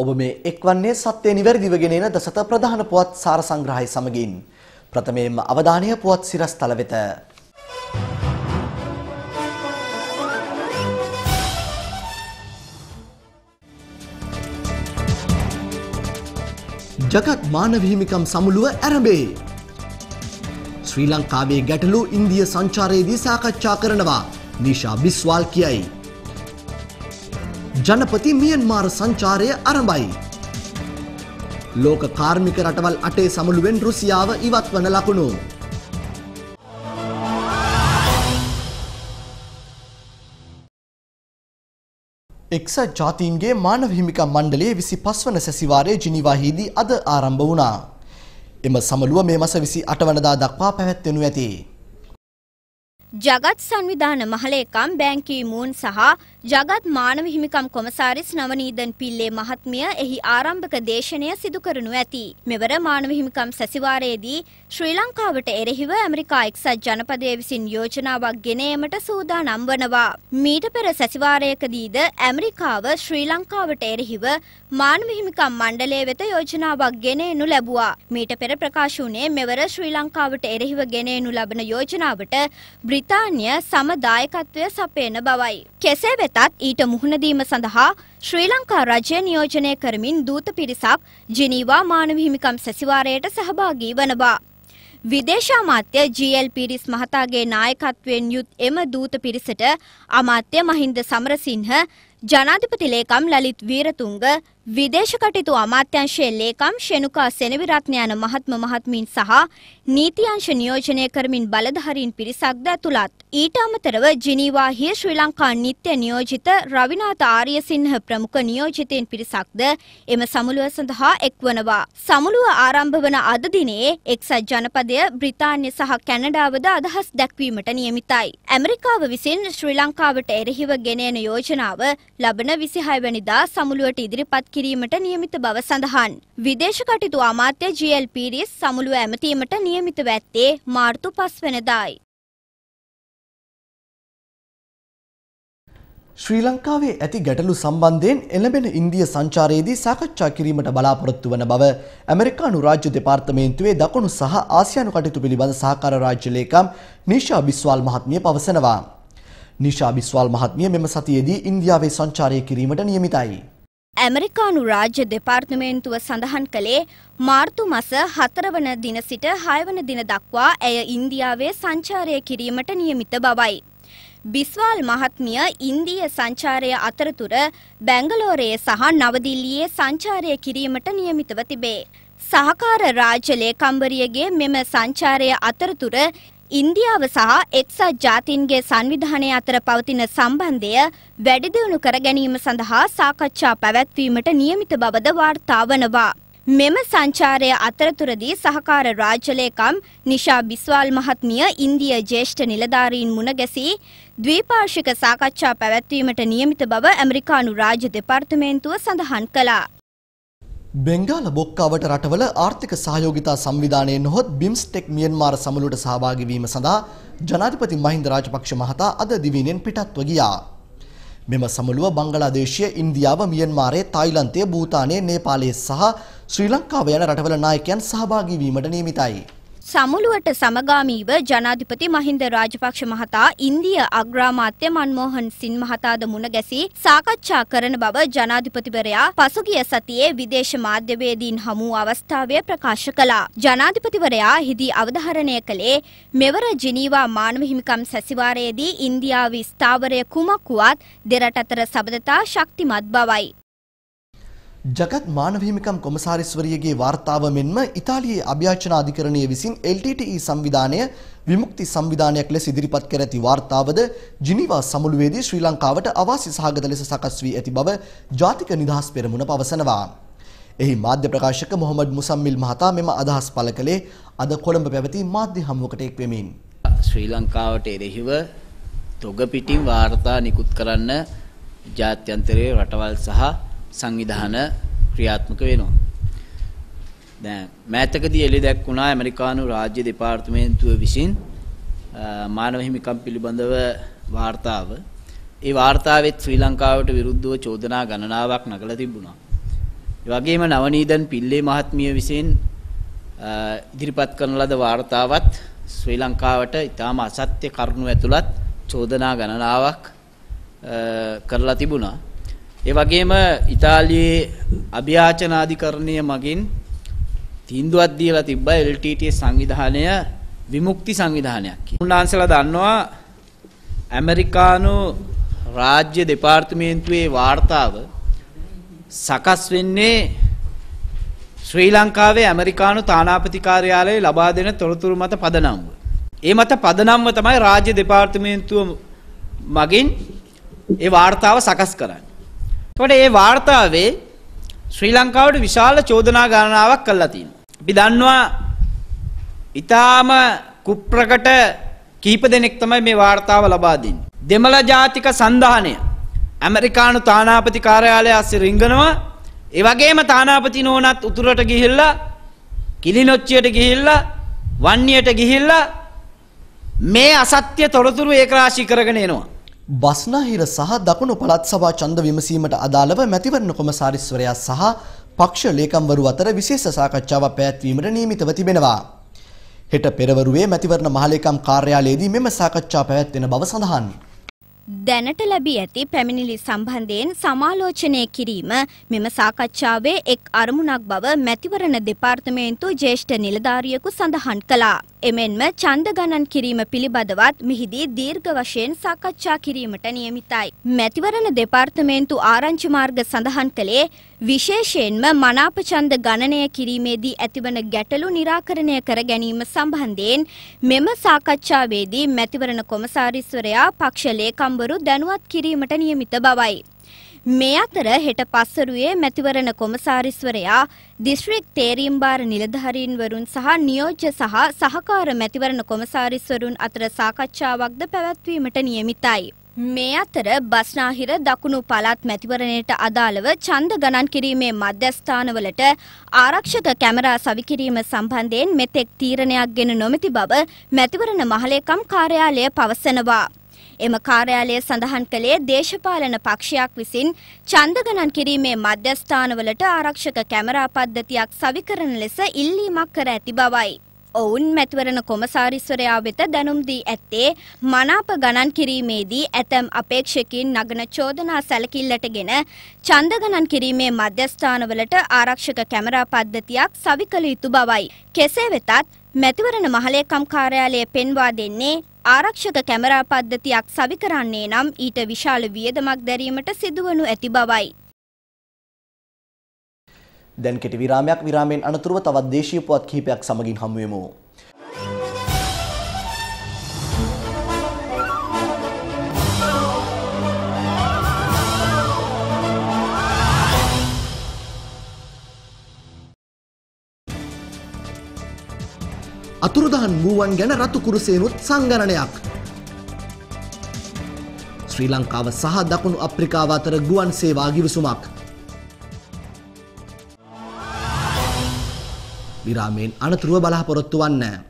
ඔබ මේ එක්වන්නේ සත්‍ය නිවැරදිව ගෙනෙන දසත ප්‍රධාන පුවත් සාර සංග්‍රහය සමගින් ප්‍රථමයෙන්ම අවධානය පුවත් සිරස්තල වෙත. ජගත් මානව හිමිකම් සමුළුව ඇරඹේ. ශ්‍රී ලංකාවේ ගැටලු ඉන්දිය සංචාරයේදී සාකච්ඡා කරනවා. නිෂා බිස්වාල් කියයි. ජනපති මියන්මාර සංචාරය අරඹයි. ලෝක කාර්මික රටවල් අටේ සමුළුවෙන් රුසියාව ඉවත් වන ලකුණු. එක්සත් ජාතීන්ගේ මානව හිමිකම් මණ්ඩලයේ විසි පස්වන සැසිවාරය ජිනිවාහිදී අද ආරම්භ වුණා. එම සමළුව මේ මස විසි අටවනදා දක්වා පැවැත්වෙනු ඇති. ජගත් සංවිධාන මහලේකම් බැංකී මූන් සහ ජගත් මානව හිමිකම් කොමසාරිස් නවනීදන් පිල්ලේ මහත්මිය එහි ආරම්භක දේශනය සිදු කරනු ඇති. මෙවර මානව හිමිකම් සැසිවාරයේදී ශ්‍රී ලංකාවට එරෙහිව ඇමරිකා එක්සත් ජනපදය විසින් යෝජනාවක් ගෙනීමට සූදානම් වනවා. මීට පෙර සැසිවාරයකදීද ඇමරිකාව ශ්‍රී ලංකාවට එරෙහිව මානව හිමිකම් මණ්ඩලය වෙත යෝජනාවක් ගෙනේනු ලැබුවා. මීට පෙර ප්‍රකාශ වුණේ මෙවර ශ්‍රී ලංකාවට එරෙහිව ගෙනේනු ලබන යෝජනාවට බ්‍රි බ්‍රිතාන්‍ය සම දායකත්වය සපයන බවයි. කෙසේ වෙතත් ඊට මුහුණදීම සඳහා ශ්‍රී ලංකා රජය නියෝජනය කරමින් දූත පිරිසක් ජිනීවා මානව හිමිකම් සැසිවාරයට සහභාගී වන බව. විදේශ අමාත්‍ය ජීඑල් පිරිස් මහතාගේ නායකත්වයෙන් යුත් එම දූත පිරිසට අමාත්‍ය මහින්ද සමරසිංහ ජනාධිපති ලේකම් ලලිත් වීරතුංග විදේශ කටයුතු අමාත්‍යංශයේ ලේකම් ෂෙනුකා සෙනවිරත්න යන මහත්ම මහත්මීන් සහ නීතිංශ නියෝජනය කරමින් බලධාරීන් පිරිසක්ද ඇතුළත්. ඊට අමතරව ජිනීවා හිය ශ්‍රී ලංකා නිත්‍ය නියෝජිත රවිනාත ආරියසිංහ ප්‍රමුඛ නියෝජිතයින් පිරිසක්ද එම සමුළුව සඳහා එක්වනවා. සමුළුව ආරම්භ වන අද දිනේ එක්සත් ජනපදය බ්‍රිතාන්‍ය සහ කැනඩාවද අදහස් දැක්වීමට නියමිතයි. ඇමරිකාව විසින් ශ්‍රී ලංකාවට එරෙහිව ගෙන යන යෝජනාව ලබන විසිහයවැනිදා සමුළුවට ඉදිරිපත් කිරීමට නියමිත බව සඳහන්. විදේශ කටයුතු අමාත්‍ය ජල් පීරිස් සමුළුව ඇමතීමට නියමිත වැත්තේ මාර්තු පස් වෙනදායි. ශ්‍රී ලංකාවේ ඇති ගැටලු සම්බන්ධයෙන් එළඹෙන ඉන්දිය සංචාරයේදී සාකච්ඡා කිරීමට බලාපොරොත්තු වන බව ඇමරිකානු රාජ්‍ය දෙපාර්තමේන්තුවේ දකුණු සහ ආසියානු කටයුතු පිළිබඳ සහකාර රාජ්‍ය ලේකම් නීෂා බිස්වාල් මහත්මිය පවසනවා. නිශා බිස්වල් මහත්මිය මෙම සතියේදී ඉන්දියාවේ සංචාරය කිරීමට නියමිතයි. ඇමරිකානු රාජ්‍ය දෙපාර්තමේන්තුව සඳහන් කළේ මාර්තු මස හතරවන දින සිට හයවන දින දක්වා ඇය ඉන්දියාවේ සංචාරය කිරීමට නියමිත බවයි. බිස්වාල් මහත්මිය ඉන්දිය සංචාරය අතරතුර බැංගලෝරයේ සහ නවදිල්ලියේ සංචාරය කිරීමට නියමිතව තිබේ. සහකාර රාජ්‍ය ලේකම්වරියගේ මෙම සංචාරය අතරතුර ඉන්දියාව සහ එක්සත් ජාතීන්ගේ සංවිධානය අතර පවතින සම්බන්ධය වැඩිදියුණු කර ගැනීම සඳහා සාකච්ඡා පැවැත්වීමට නියමිත බවද වාර්තා වනවා. මෙම සංචාරය අතරතුරදී සහකාර රාජ්‍යලේකම් නිෂා බිස්වාල් මහත්මිය ඉන්දිය ජේෂ්ඨ නිලධාරීන් මුණගැසී ද්විපාර්ශික සාකච්ඡා පැවැත්වීමට නියමිත බව ඇමරිකානු රාජ්‍ය දෙපාර්තමේන්තුව සඳහන් කළා. බෙංගාල බොක්කාවට රටවල ආර්ථික සහයෝගිතා සංවිධානය නොහොත් බිම්ස්ටෙක් මියන්මාර සමුළුවට සහභාගිවීම සඳහා ජනාධිපති මහින්ද රාජපක්ෂ මහතා අද දිවිනෙන් පිටත්ව ගියා. මෙම සමුළුව බංගලාදේශය ඉන්දියාව මියන්මාරේ තායිලන්තය භූතානය නේපාලයේ සහ ශ්‍රී ලංකාව යන රටවල නායකයන් සහභාගිවීමට නීමිතයි. සමුළුවට සමගාමීව ජනාධිපති මහින්ද රාජපක්ෂ මහතා ඉන්දිය අග්‍රාමාත්‍ය මන්මෝහන් සින් මහතාද මුණ ගැසී සාකච්ඡා කරන බව ජනාධිපතිවරයා පසුගිය සතියේ විදේශ මාධ්‍යවේදීන් හමු අවස්ථාවේ ප්‍රකාශ කළා. ජනාධිපතිවරයා හිදී අවධාරණය කළේ මෙවර ජිනීවා මානව හිමිකම් සැසිවාරයේදී ඉන්දියාවේ ස්ථාවරය කුමක් වුවත් දෙරට අතර සබඳතා ශක්තිමත් බවයි. ජගත් මානවහිමිකම් කොමසාරිස්වරියගේ වාර්තාව මෙන්ම ඉතාලියේ අභ්‍යාචන අධිකරණය විසින් LTTE සංවිධානය විමුක්ති සංවිධානයක් ලෙස ඉදිරිපත් කර ඇති වාර්තාවද ජිනීවා සමුළුවේදී ශ්‍රී ලංකාවට අවාසි සහගත ලෙස සකස් වී ඇති බව ජාතික නිදහස් පෙරමුණ පවසනවා. එහි මාධ්‍ය ප්‍රකාශක මොහොමඩ් මුසම්මිල් මහතා මෙම අදහස් පළ කළේ අද කොළඹ පැවති මාධ්‍ය හමුවකට එක් වෙමින්. ශ්‍රී ලංකාවට එරෙහිව තොග පිටින් වාර්තා නිකුත් කරන්න ජාත්‍යන්තරයේ රටවල් සහ සංවිධාන ක්‍රියාත්මක වෙනවා. දැන් මෑතකදී එළි දැක්ුණා ඇමරිකානු රාජ්‍ය දෙපාර්තමේන්තුව විසින් මානව හිමිකම් පිළිබඳව වාර්තාව. ඒ වාර්තාවෙත් ශ්‍රී ලංකාවට විරුද්ධව චෝදනා ගණනාවක් නගලා තිබුණා. ඒ වගේම නවනීදන් පිල්ලේ මහත්මිය විසින් ඉදිරිපත් කරන ලද වාර්තාවත් ශ්‍රී ලංකාවට ඉතාම අසත්‍ය කරුණු ඇතුළත් චෝදනා ගණනාවක් කරලා තිබුණා. ඒ වගේම ඉතාලියේ අභියාචනාධිකරණය මගින් තීන්දුවක් දීලා තිබ්බා LTTS සංවිධානය විමුක්ති සංවිධානයක් කියලා. උන්වහන්සේලා දන්නවා ඇමරිකානු රාජ්‍ය දෙපාර්තමේන්තුවේ වාර්තාව සකස් වෙන්නේ ශ්‍රී ලංකාවේ ඇමරිකානු තානාපති කාර්යාලයේ ලබා දෙන තොරතුරු මත පදනම්ව. ඒ මත පදනම්ව තමයි රාජ්‍ය දෙපාර්තමේන්තුව මගින් ඒ වාර්තාව සකස් කරන්නේ. එතකොට මේ වார்த்தාවේ ශ්‍රී ලංකාවට විශාල චෝදනා ගණනාවක් කළා තියෙනවා. අපි දන්නවා ඊටාම කුප්‍රකට කීප දෙනෙක් තමයි මේ වார்த்தාව ලබා දෙන්නේ. දෙමළ ජාතික සන්ධානය ඇමරිකානු තානාපති කාර්යාලය අස්සේ රිංගනවා. ඒ වගේම තානාපති නෝනත් උතුරට ගිහිල්ලා කිලිනොච්චියට ගිහිල්ලා වන්නියට ගිහිල්ලා මේ අසත්‍ය තොරතුරු ඒකරාශී කරගෙන එනවා. බස්නාහිර සහ දකුණු පළාත් සභා ඡන්ද විමසීමට අදාළව මැතිවරණ කොමසාරිස්වරයා සහ පක්ෂ ලේකම්වරු අතර විශේෂ සාකච්ඡාවක් පැවැත්වීමට නියමිතව තිබෙනවා. හෙට පෙරවරුවේ මැතිවරණ මහලේකම් කාර්යාලයේදී මෙම සාකච්ඡා පැවැත්වෙන බව සඳහන්. දැනට ලැබී ඇති පැමිණිලි සම්බන්ධයෙන් සමාලෝචනය කිරීම මෙම සාකච්ඡාවේ එක් අරමුණක් බව මැතිවරණ දෙපාර්තමේන්තු ජේෂ්ඨ නිලධාරියෙකු සඳහන් කළා. එමෙන්ම ඡන්ද ගණන් කිරීම පිළිබඳවත් මෙහිදී දීර්ඝ වශයෙන් සාකච්ඡා කිරීමට නියමිතයි. මැතිවරණ දෙපාර්තමේන්තු ආරංචි මාර්ග සඳහන් කළේ විශේෂයෙන්ම මනාප ඡන්ද ගණනය කිරීමේදී ඇතිවන ගැටලු निराකරණය කර ගැනීම සම්බන්ධයෙන් මෙම සාකච්ඡාවේදී මැතිවරණ කොමසාරිස්වරයා පක්ෂ ලේකම් තොරතුරුකම්බරු දැනුවත් කිරීමට නියමිත බවයි. මේ අතර හෙට පස්සරුවේ මැතිවරණ කොමසාරිස්වරයා දිස්ත්‍රික් තේරීම්බාර නිලධහරීන්වරුන් සහ නියෝජ්‍ය සහ සහකාර මැතිවරණ කොමසාරිස්වරුන් අතර සාකච්ඡාවක්ද පැවැත්වීමට නියමිතයි. මේ අතර බස්නාහිර දකුණු පළාත් මැතිවරණයට අදාළව ඡන්ද ගණන් කිරීමේ මධ්‍යස්ථානවලට ආරක්ෂක කැමරා සවිකිරීම සම්බන්ධයෙන් මෙතෙක් තීරණයක් ගෙන නොමැති බව මැතිවරණ මහලේකම් කාර්යාලය පවසනවා. එම කාර්යාලය සඳහන් කළේ දේශපාලන පක්ෂයක් විසින් ඡන්ද ගණන් කිරීමේ මධ්‍යස්ථානවලට ආරක්ෂක කැමරා පද්ධතියක් සවිකරන ලෙස ඉල්ලීමක් කර ඇති බවයි. ඔවුන් මැතිවරණ කොමසාරිස්වරයා වෙත දැනුම් දී ඇත්තේ මනාප ගණන් කිරීමේදී ඇතැම් අපේක්ෂකින් නගන චෝදනා සැලකිල්ලටගෙන ඡන්ද ගණන් කිරීමේ මධ්‍යස්ථානවලට ආරක්ෂක කැමරා පද්ධතියක් සවිකළ යුතු බවයි. කෙසේ වෙතත් මැතිවරණ මහලේකම් කාර්යාලය පෙන්වා දෙන්නේ ආරක්ෂක කැමරා පද්ධතියක් සවිකරන්නේ නම් ඊට විශාල වියදමක් දැරීමට සිදුවනු ඇති බවයි. දැන් කෙටි විරාමයක් විරාමයෙන් අනතුරුව තවත් දේශීය පුවත් කිහිපයක් සමගින් හමු වෙමු. අතුරුදහන් වූවන් ගැන රතු කුරුසේනුත් සංගණනයක්. ශ්‍රී ලංකාව සහ දකුණු අප්‍රිකාව අතර ගුවන් සේවා ගිවිසුමක්. විරාමයෙන් අනතුරුව බලාපොරොත්තු වන්න.